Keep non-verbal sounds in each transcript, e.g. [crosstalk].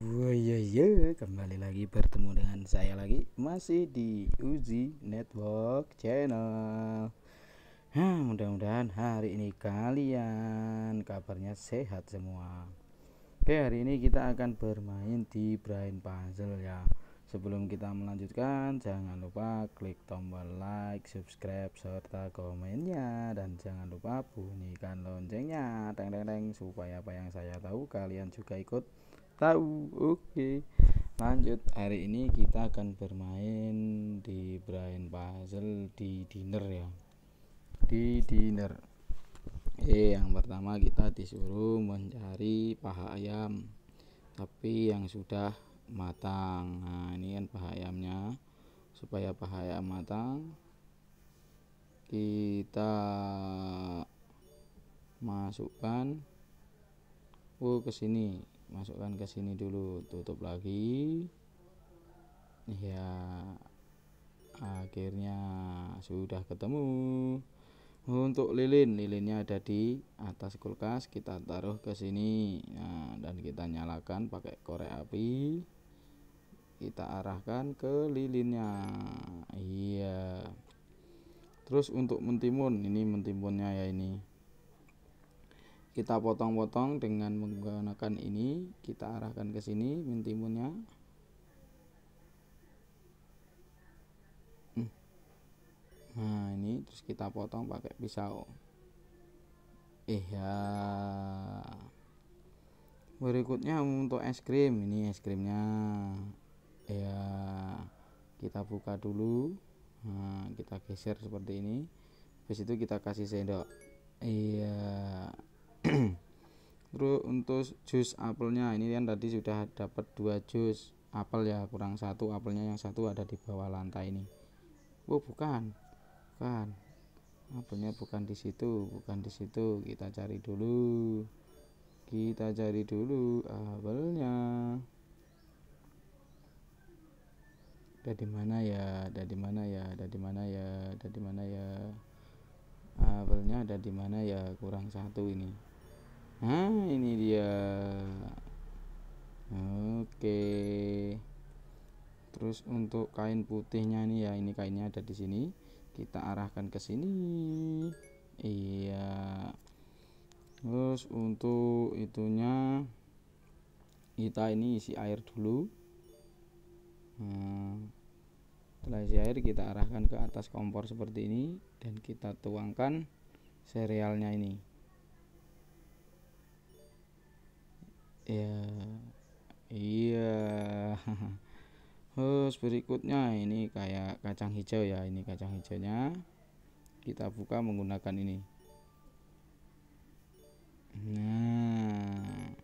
Waya oh, ya, kembali lagi bertemu dengan saya lagi masih di Uzi Network Channel. Hah, mudah-mudahan hari ini kalian kabarnya sehat semua. Oke, hari ini kita akan bermain di Brain Puzzle ya. Sebelum kita melanjutkan, jangan lupa klik tombol like, subscribe serta komennya dan jangan lupa bunyikan loncengnya teng teng teng supaya apa yang saya tahu kalian juga ikut tahu oke lanjut hari ini kita akan bermain di brain puzzle di dinner ya di dinner eh yang pertama kita disuruh mencari paha ayam tapi yang sudah matang nah ini kan paha ayamnya supaya paha ayam matang kita masukkan uh ke sini masukkan ke sini dulu tutup lagi ya akhirnya sudah ketemu untuk lilin lilinnya ada di atas kulkas kita taruh ke sini nah, dan kita nyalakan pakai korek api kita arahkan ke lilinnya iya terus untuk mentimun ini mentimunnya ya ini kita potong-potong dengan menggunakan ini kita arahkan ke sini mintimunnya hmm. nah ini terus kita potong pakai pisau eh ya berikutnya untuk es krim ini es krimnya ya kita buka dulu nah kita geser seperti ini habis itu kita kasih sendok iya terus [clears throat] untuk jus apelnya ini kan tadi sudah dapat dua jus apel ya kurang satu apelnya yang satu ada di bawah lantai ini oh bukan bukan apelnya bukan di situ bukan di situ kita cari dulu kita cari dulu apelnya dari mana ya dari mana ya dari mana ya dari mana ya apelnya ada di mana ya kurang satu ini Nah, ini dia. Oke. Terus untuk kain putihnya nih ya, ini kainnya ada di sini. Kita arahkan ke sini. Iya. Terus untuk itunya kita ini isi air dulu. Nah, setelah isi air kita arahkan ke atas kompor seperti ini dan kita tuangkan serialnya ini. ya iya terus berikutnya ini kayak kacang hijau ya ini kacang hijaunya kita buka menggunakan ini nah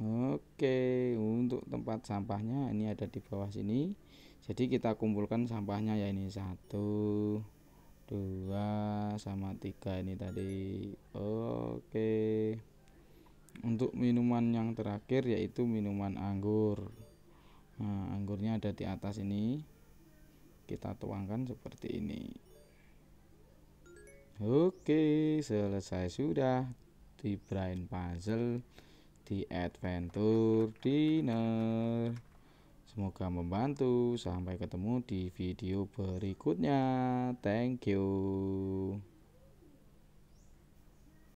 oke untuk tempat sampahnya ini ada di bawah sini jadi kita kumpulkan sampahnya ya ini satu dua sama tiga ini tadi oke untuk minuman yang terakhir yaitu minuman anggur nah, anggurnya ada di atas ini kita tuangkan seperti ini oke selesai sudah di brain puzzle di adventure dinner semoga membantu sampai ketemu di video berikutnya thank you